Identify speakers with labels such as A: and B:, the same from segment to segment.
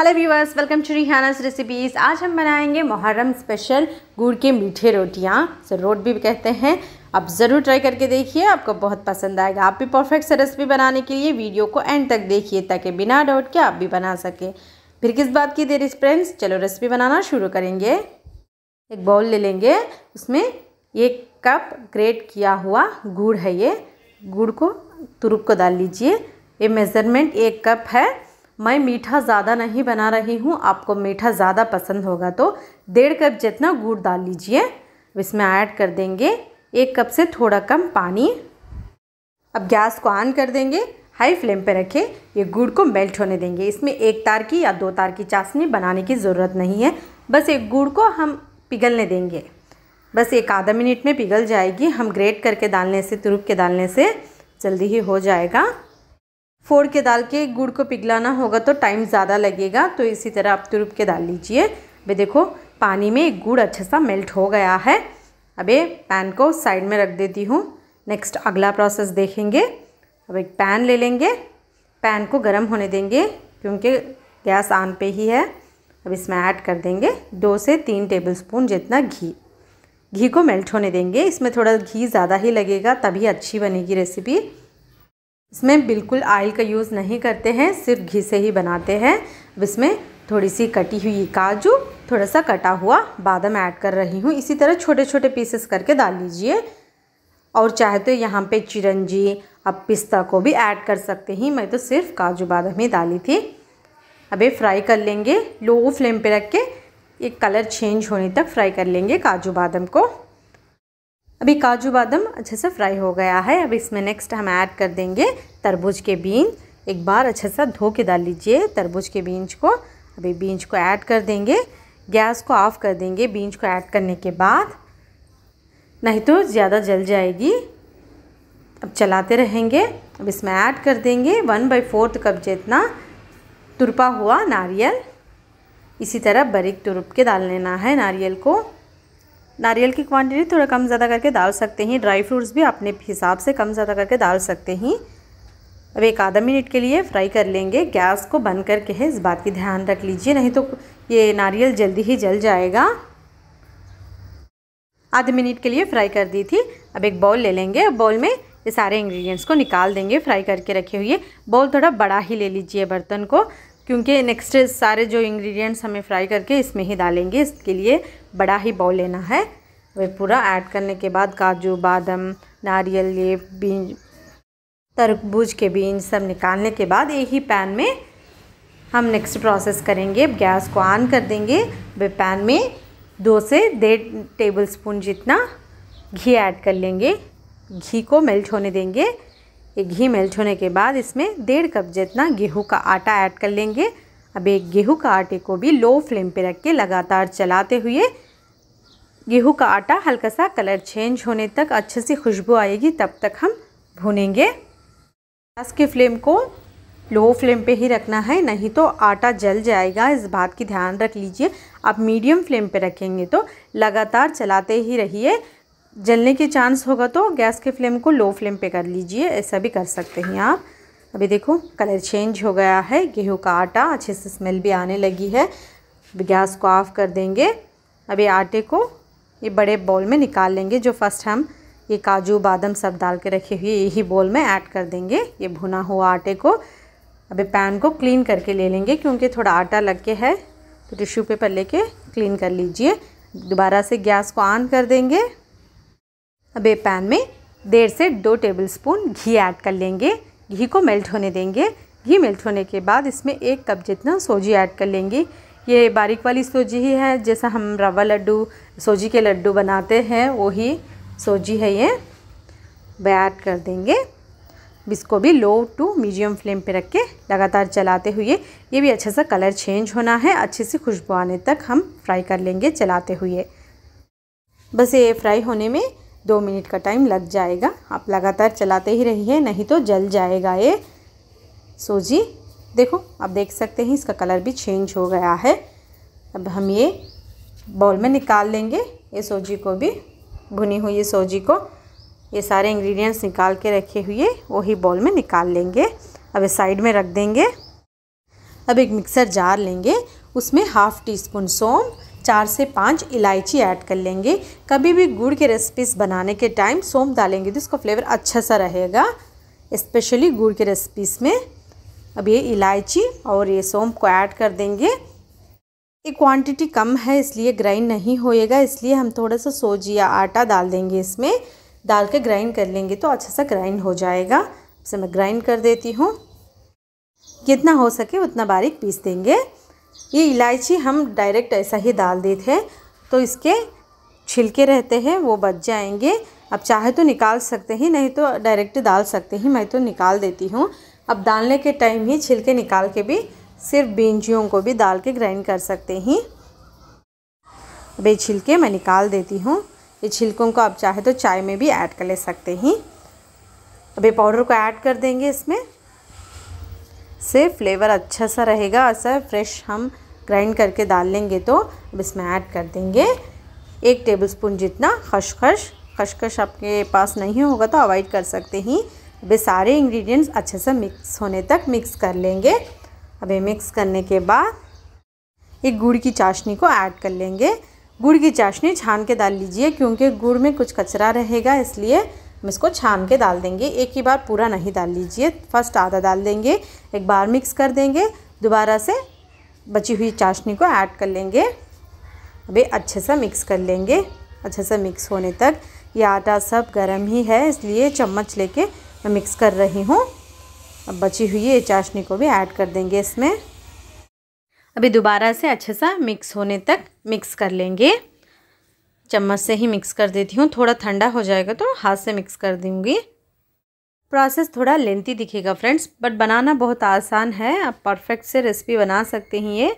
A: hello viewers welcome to Rihana's recipes आज हम बनाएंगे मुहर्रम स्पेशल गुड़ के मीठे रोटियाँ सर रोट भी कहते हैं आप ज़रूर ट्राई करके देखिए आपको बहुत पसंद आएगा आप भी परफेक्ट से रेसिपी बनाने के लिए वीडियो को एंड तक देखिए ताकि बिना डाउट के आप भी बना सकें फिर किस बात की देर इस फ्रेंड्स चलो रेसिपी बनाना शुरू करेंगे एक बाउल ले लेंगे उसमें एक कप ग्रेट किया हुआ गुड़ है ये गुड़ को तुरुप को डाल लीजिए ये मेज़रमेंट एक कप है मैं मीठा ज़्यादा नहीं बना रही हूँ आपको मीठा ज़्यादा पसंद होगा तो डेढ़ कप जितना गुड़ डाल लीजिए इसमें ऐड कर देंगे एक कप से थोड़ा कम पानी अब गैस को ऑन कर देंगे हाई फ्लेम पर रखें ये गुड़ को मेल्ट होने देंगे इसमें एक तार की या दो तार की चाशनी बनाने की ज़रूरत नहीं है बस एक गुड़ को हम पिघलने देंगे बस एक आधा मिनट में पिघल जाएगी हम ग्रेट करके डालने से तुरुप के डालने से जल्दी ही हो जाएगा फोड़ के डाल के गुड़ को पिघलाना होगा तो टाइम ज़्यादा लगेगा तो इसी तरह आप तुरुप के डाल लीजिए अभी देखो पानी में गुड़ अच्छे सा मेल्ट हो गया है अबे पैन को साइड में रख देती हूँ नेक्स्ट अगला प्रोसेस देखेंगे अब एक पैन ले लेंगे पैन को गर्म होने देंगे क्योंकि गैस आन पे ही है अब इसमें ऐड कर देंगे दो से तीन टेबलस्पून जितना घी घी को मेल्ट होने देंगे इसमें थोड़ा घी ज़्यादा ही लगेगा तभी अच्छी बनेगी रेसिपी इसमें बिल्कुल आयल का यूज़ नहीं करते हैं सिर्फ घी से ही बनाते हैं अब इसमें थोड़ी सी कटी हुई काजू थोड़ा सा कटा हुआ बादाम ऐड कर रही हूँ इसी तरह छोटे छोटे पीसेस करके डाल लीजिए और चाहे तो यहाँ पे चिरंजी अब पिस्ता को भी ऐड कर सकते हैं मैं तो सिर्फ काजू बादाम ही डाली थी अब ये फ्राई कर लेंगे लो फ्लेम पे रख के एक कलर चेंज होने तक फ्राई कर लेंगे काजू बादाम को अभी काजू बादाम अच्छे से फ्राई हो गया है अब इसमें नेक्स्ट हम ऐड कर देंगे तरबूज के बीन एक बार अच्छे से धो के डाल लीजिए तरबूज के बीज को अभी बीज को ऐड कर देंगे गैस को ऑफ़ कर देंगे बीज को ऐड करने के बाद नहीं तो ज़्यादा जल जाएगी अब चलाते रहेंगे अब इसमें ऐड कर देंगे वन बाई फोर्थ कप जितना तुरपा हुआ नारियल इसी तरह बारीक तुरप के डाल लेना है नारियल को नारियल की क्वांटिटी थोड़ा कम ज़्यादा करके डाल सकते हैं ड्राई फ्रूट्स भी अपने हिसाब से कम ज़्यादा करके डाल सकते हैं अब एक आधा मिनट के लिए फ्राई कर लेंगे गैस को बंद करके है इस बात की ध्यान रख लीजिए नहीं तो ये नारियल जल्दी ही जल जाएगा आधे मिनट के लिए फ्राई कर दी थी अब एक बाउल ले लेंगे बाउल में ये सारे इंग्रेडिएंट्स को निकाल देंगे फ्राई करके रखे हुए बाउल थोड़ा बड़ा ही ले लीजिए बर्तन को क्योंकि नेक्स्ट सारे जो इंग्रेडिएंट्स हमें फ्राई करके इसमें ही डालेंगे इसके लिए बड़ा ही बाउल लेना है वह पूरा ऐड करने के बाद काजू बादम नारियल ये बीज तरबूज के बीज सब निकालने के बाद यही पैन में हम नेक्स्ट प्रोसेस करेंगे गैस को ऑन कर देंगे वे पैन में दो से डेढ़ टेबल स्पून जितना घी ऐड कर लेंगे घी को मेल्ट होने देंगे ये घी मेल्ट होने के बाद इसमें डेढ़ कप जितना गेहूं का आटा ऐड कर लेंगे अब एक गेहूं का आटे को भी लो फ्लेम पे रख के लगातार चलाते हुए गेहूं का आटा हल्का सा कलर चेंज होने तक अच्छे से खुशबू आएगी तब तक हम भूनेंगे गैस के फ्लेम को लो फ्लेम पे ही रखना है नहीं तो आटा जल जाएगा इस बात की ध्यान रख लीजिए आप मीडियम फ्लेम पे रखेंगे तो लगातार चलाते ही रहिए जलने के चांस होगा तो गैस के फ्लेम को लो फ्लेम पे कर लीजिए ऐसा भी कर सकते हैं आप अभी देखो कलर चेंज हो गया है गेहूँ का आटा अच्छे से स्मेल भी आने लगी है गैस को ऑफ़ कर देंगे अभी आटे को ये बड़े बॉल में निकाल लेंगे जो फर्स्ट हम ये काजू बादाम सब डाल के रखे हुए यही बॉल में ऐड कर देंगे ये भुना हुआ आटे को अभी पैन को क्लीन करके ले लेंगे क्योंकि थोड़ा आटा लग के है तो टिश्यू पेपर लेके क्लीन कर लीजिए दोबारा से गैस को ऑन कर देंगे अब ये पैन में डेढ़ से दो टेबलस्पून घी ऐड कर लेंगे घी को मेल्ट होने देंगे घी मेल्ट होने के बाद इसमें एक कप जितना सोजी ऐड कर लेंगे ये बारीक वाली सोजी ही है जैसा हम रवा लड्डू सोजी के लड्डू बनाते हैं वो ही सोजी है ये वह ऐड कर देंगे इसको भी लो टू मीडियम फ्लेम पे रख के लगातार चलाते हुए ये भी अच्छे सा कलर चेंज होना है अच्छे से खुशबू आने तक हम फ्राई कर लेंगे चलाते हुए बस ये फ्राई होने में दो मिनट का टाइम लग जाएगा आप लगातार चलाते ही रहिए नहीं तो जल जाएगा ये सूजी देखो आप देख सकते हैं इसका कलर भी चेंज हो गया है अब हम ये बॉल में निकाल लेंगे ये सूजी को भी भुनी हुई सूजी को ये सारे इंग्रेडिएंट्स निकाल के रखे हुए वही बॉल में निकाल लेंगे अब साइड में रख देंगे अब एक मिक्सर जार लेंगे उसमें हाफ़ टी स्पून सौंफ चार से पाँच इलायची ऐड कर लेंगे कभी भी गुड़ के रेसिपीज़ बनाने के टाइम सोम डालेंगे तो इसका फ्लेवर अच्छा सा रहेगा इस्पेशली गुड़ के रेसिपीज़ में अब ये इलायची और ये सोम को ऐड कर देंगे ये क्वांटिटी कम है इसलिए ग्राइंड नहीं होएगा इसलिए हम थोड़ा सा सोजी या आटा डाल देंगे इसमें डाल के ग्राइंड कर लेंगे तो अच्छा सा ग्राइंड हो जाएगा इसे मैं ग्राइंड कर देती हूँ जितना हो सके उतना बारीक पीस देंगे ये इलायची हम डायरेक्ट ऐसा ही डाल देते हैं तो इसके छिलके रहते हैं वो बच जाएंगे अब चाहे तो निकाल सकते हैं नहीं तो डायरेक्ट डाल सकते हैं मैं तो निकाल देती हूँ अब डालने के टाइम ही छिलके निकाल के भी सिर्फ बींजियों को भी डाल के ग्राइंड कर सकते हैं अब ये छिलके मैं निकाल देती हूँ ये छिलकों को आप चाहे तो चाय में भी ऐड कर ले सकते हैं अब ये पाउडर को ऐड कर देंगे इसमें से फ्लेवर अच्छा सा रहेगा और सर फ्रेश हम ग्राइंड करके डाल लेंगे तो अब इसमें ऐड कर देंगे एक टेबलस्पून जितना खशखश खशखश आपके पास नहीं होगा तो अवॉइड कर सकते ही अब सारे इंग्रेडिएंट्स अच्छे से मिक्स होने तक मिक्स कर लेंगे अब ये मिक्स करने के बाद एक गुड़ की चाशनी को ऐड कर लेंगे गुड़ की चाशनी छान के डाल लीजिए क्योंकि गुड़ में कुछ कचरा रहेगा इसलिए हम इसको छान के डाल देंगे एक ही बार पूरा नहीं डाल लीजिए फर्स्ट आधा डाल देंगे एक बार मिक्स कर देंगे दोबारा से बची हुई चाशनी को ऐड कर लेंगे अभी अच्छे से मिक्स कर लेंगे अच्छे से मिक्स होने तक ये आटा सब गर्म ही है इसलिए चम्मच लेके मैं मिक्स कर रही हूँ अब बची हुई ये चाशनी को भी ऐड कर देंगे इसमें अभी दोबारा से अच्छे सा मिक्स होने तक मिक्स कर लेंगे चम्मच से ही मिक्स कर देती हूँ थोड़ा ठंडा हो जाएगा तो हाथ से मिक्स कर दूँगी प्रोसेस थोड़ा लेंथी दिखेगा फ्रेंड्स बट बनाना बहुत आसान है आप परफेक्ट से रेसिपी बना सकते हैं ये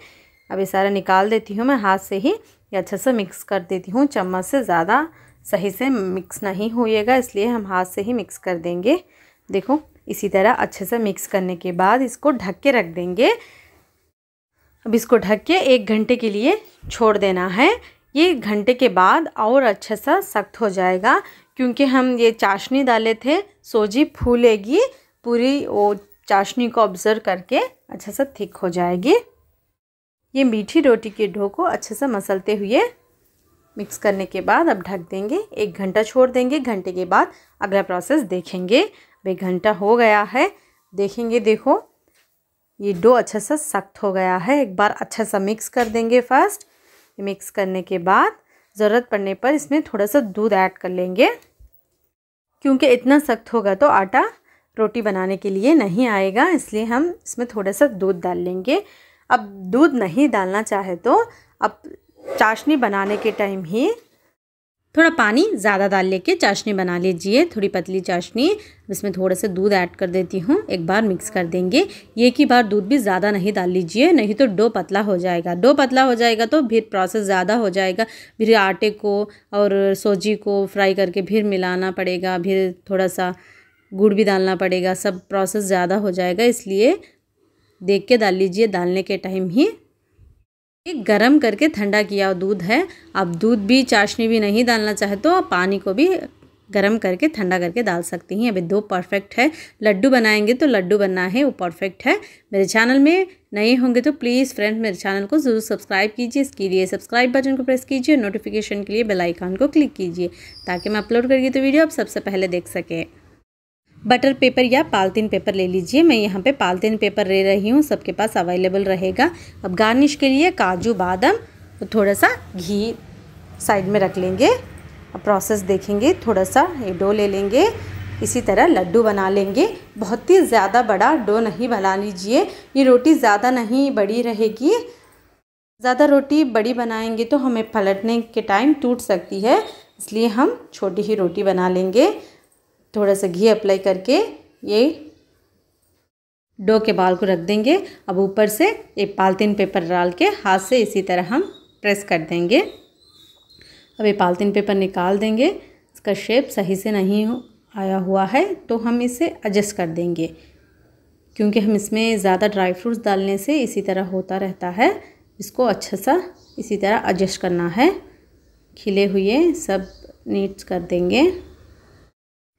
A: अब ये सारा निकाल देती हूँ मैं हाथ से ही ये अच्छे से मिक्स कर देती हूँ चम्मच से ज़्यादा सही से मिक्स नहीं होएगा इसलिए हम हाथ से ही मिक्स कर देंगे देखो इसी तरह अच्छे से मिक्स करने के बाद इसको ढक के रख देंगे अब इसको ढक के एक घंटे के लिए छोड़ देना है ये घंटे के बाद और अच्छे सा सख्त हो जाएगा क्योंकि हम ये चाशनी डाले थे सोजी फूलेगी पूरी वो चाशनी को ऑब्ज़र्व करके अच्छे सा थिक हो जाएगी ये मीठी रोटी के डो को अच्छे से मसलते हुए मिक्स करने के बाद अब ढक देंगे एक घंटा छोड़ देंगे घंटे के बाद अगला प्रोसेस देखेंगे भाई घंटा हो गया है देखेंगे देखो ये डो अच्छे सा सख्त हो गया है एक बार अच्छे सा मिक्स कर देंगे फर्स्ट मिक्स करने के बाद ज़रूरत पड़ने पर इसमें थोड़ा सा दूध ऐड कर लेंगे क्योंकि इतना सख्त होगा तो आटा रोटी बनाने के लिए नहीं आएगा इसलिए हम इसमें थोड़ा सा दूध डाल लेंगे अब दूध नहीं डालना चाहे तो अब चाशनी बनाने के टाइम ही थोड़ा पानी ज़्यादा डाल लेके चाशनी बना लीजिए थोड़ी पतली चाशनी इसमें थोड़ा सा दूध ऐड कर देती हूँ एक बार मिक्स कर देंगे एक ही बार दूध भी ज़्यादा नहीं डाल लीजिए नहीं तो डो पतला हो जाएगा डो पतला हो जाएगा तो फिर प्रोसेस ज़्यादा हो जाएगा फिर आटे को और सोजी को फ्राई करके फिर मिलाना पड़ेगा फिर थोड़ा सा गुड़ भी डालना पड़ेगा सब प्रोसेस ज़्यादा हो जाएगा इसलिए देख के डाल लीजिए डालने के टाइम ही एक गरम करके ठंडा किया दूध है आप दूध भी चाशनी भी नहीं डालना चाहे तो आप पानी को भी गरम करके ठंडा करके डाल सकती हैं अभी दो परफेक्ट है लड्डू बनाएंगे तो लड्डू बनना है वो परफेक्ट है मेरे चैनल में नए होंगे तो प्लीज़ फ्रेंड मेरे चैनल को ज़रूर सब्सक्राइब कीजिए इसके लिए सब्सक्राइब बटन को प्रेस कीजिए नोटिफिकेशन के लिए बेल को क्लिक कीजिए ताकि मैं अपलोड करिए तो वीडियो आप सबसे पहले देख सकें बटर पेपर या पालतीन पेपर ले लीजिए मैं यहाँ पे पालतीन पेपर ले रही हूँ सबके पास अवेलेबल रहेगा अब गार्निश के लिए काजू बादाम तो थोड़ा सा घी साइड में रख लेंगे अब प्रोसेस देखेंगे थोड़ा सा ये डो ले लेंगे इसी तरह लड्डू बना लेंगे बहुत ही ज़्यादा बड़ा डो नहीं बना लीजिए ये रोटी ज़्यादा नहीं बड़ी रहेगी ज़्यादा रोटी बड़ी बनाएंगे तो हमें पलटने के टाइम टूट सकती है इसलिए हम छोटी ही रोटी बना लेंगे थोड़ा सा घी अप्लाई करके ये डो के बाल को रख देंगे अब ऊपर से ये पालथीन पेपर डाल के हाथ से इसी तरह हम प्रेस कर देंगे अब ये पालथीन पेपर निकाल देंगे इसका शेप सही से नहीं आया हुआ है तो हम इसे एडजस्ट कर देंगे क्योंकि हम इसमें ज़्यादा ड्राई फ्रूट्स डालने से इसी तरह होता रहता है इसको अच्छा सा इसी तरह एडजस्ट करना है खिले हुए सब नीट्स कर देंगे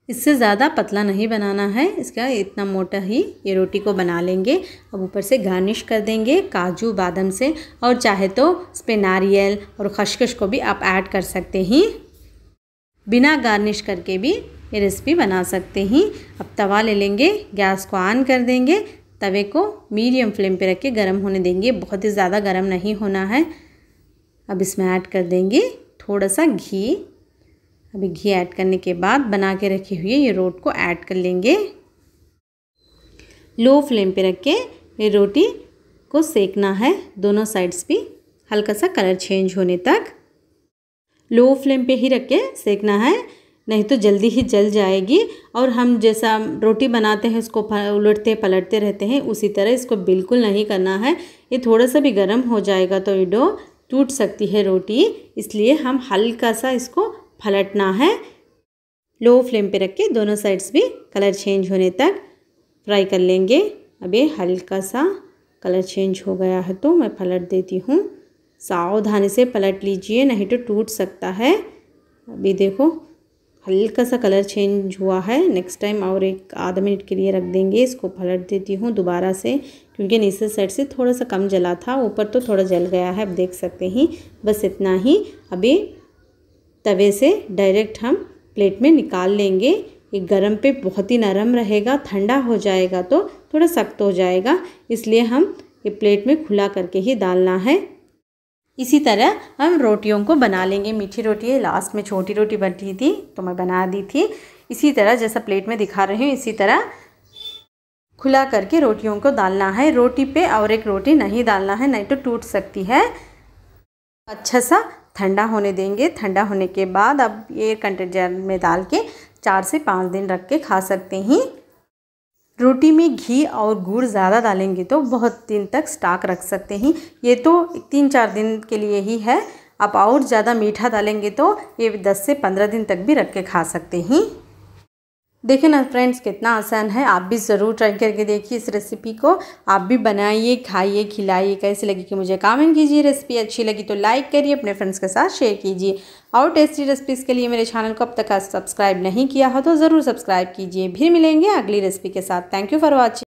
A: इससे ज़्यादा पतला नहीं बनाना है इसका इतना मोटा ही ये रोटी को बना लेंगे अब ऊपर से गार्निश कर देंगे काजू बादाम से और चाहे तो इस पर नारियल और खशखश को भी आप ऐड कर सकते हैं बिना गार्निश करके भी ये रेसिपी बना सकते हैं अब तवा ले लेंगे गैस को ऑन कर देंगे तवे को मीडियम फ्लेम पे रख के गर्म होने देंगे बहुत ही ज़्यादा गर्म नहीं होना है अब इसमें ऐड कर देंगे थोड़ा सा घी अभी घी ऐड करने के बाद बना के रखे हुए ये रोट को ऐड कर लेंगे लो फ्लेम पे रख के ये रोटी को सेकना है दोनों साइड्स भी हल्का सा कलर चेंज होने तक लो फ्लेम पे ही रख के सेकना है नहीं तो जल्दी ही जल जाएगी और हम जैसा रोटी बनाते हैं उसको उलटते पलटते रहते हैं उसी तरह इसको बिल्कुल नहीं करना है ये थोड़ा सा भी गर्म हो जाएगा तो ये डो टूट सकती है रोटी इसलिए हम हल्का सा इसको पलटना है लो फ्लेम पे रख के दोनों साइड्स भी कलर चेंज होने तक फ्राई कर लेंगे अब ये हल्का सा कलर चेंज हो गया है तो मैं पलट देती हूँ सावधानी से पलट लीजिए नहीं तो टूट सकता है अभी देखो हल्का सा कलर चेंज हुआ है नेक्स्ट टाइम और एक आधा मिनट के लिए रख देंगे इसको पलट देती हूँ दोबारा से क्योंकि नीचे साइड से थोड़ा सा कम जला था ऊपर तो थोड़ा जल गया है अब देख सकते हैं बस इतना ही अभी तवे से डायरेक्ट हम प्लेट में निकाल लेंगे ये गरम पे बहुत ही नरम रहेगा ठंडा हो जाएगा तो थोड़ा सख्त हो जाएगा इसलिए हम ये प्लेट में खुला करके ही डालना है इसी तरह हम रोटियों को बना लेंगे मीठी रोटी लास्ट में छोटी रोटी बनती थी तो मैं बना दी थी इसी तरह जैसा प्लेट में दिखा रही हूँ इसी तरह खुला करके रोटियों को डालना है रोटी पे और एक रोटी नहीं डालना है नहीं तो टूट सकती है अच्छा सा ठंडा होने देंगे ठंडा होने के बाद आप एयर कंटेनर में डाल के चार से पाँच दिन रख के खा सकते हैं रोटी में घी और गुड़ ज़्यादा डालेंगे तो बहुत दिन तक स्टॉक रख सकते हैं ये तो तीन चार दिन के लिए ही है आप और ज़्यादा मीठा डालेंगे तो ये दस से पंद्रह दिन तक भी रख के खा सकते हैं देखिए ना फ्रेंड्स कितना आसान है आप भी ज़रूर ट्राई करके देखिए इस रेसिपी को आप भी बनाइए खाइए खिलाइए कैसे लगी कि मुझे कमेंट कीजिए रेसिपी अच्छी लगी तो लाइक करिए अपने फ्रेंड्स के साथ शेयर कीजिए और टेस्टी रेसिपीज़ के लिए मेरे चैनल को अब तक सब्सक्राइब नहीं किया हो तो ज़रूर सब्सक्राइब कीजिए फिर मिलेंगे अगली रेसिपी के साथ थैंक यू फॉर वॉचिंग